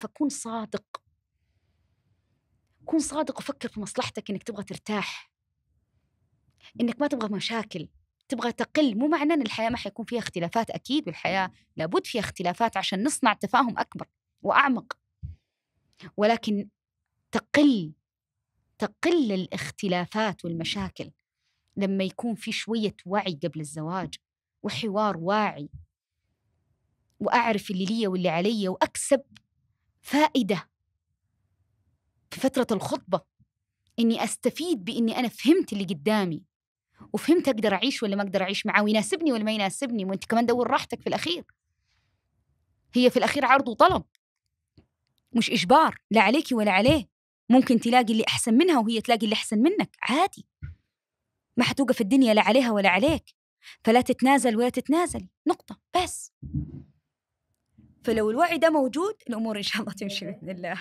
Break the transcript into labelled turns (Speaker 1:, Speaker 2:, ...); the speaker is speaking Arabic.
Speaker 1: فكون صادق كون صادق وفكر في مصلحتك انك تبغى ترتاح انك ما تبغى مشاكل تبغى تقل مو معنى ان الحياه ما حيكون فيها اختلافات اكيد والحياه لابد فيها اختلافات عشان نصنع تفاهم اكبر واعمق ولكن تقل تقل الاختلافات والمشاكل لما يكون في شويه وعي قبل الزواج وحوار واعي واعرف اللي لي واللي علي واكسب فائدة في فترة الخطبة إني أستفيد بإني أنا فهمت اللي قدامي وفهمت أقدر أعيش ولا ما أقدر أعيش معاه ويناسبني ولا ما يناسبني وأنت كمان دور راحتك في الأخير هي في الأخير عرض وطلب مش إجبار لا عليكي ولا عليه ممكن تلاقي اللي أحسن منها وهي تلاقي اللي أحسن منك عادي ما حتوقف الدنيا لا عليها ولا عليك فلا تتنازل ولا تتنازلي نقطة بس فلو الوعي ده موجود الامور ان شاء الله
Speaker 2: تمشي باذن الله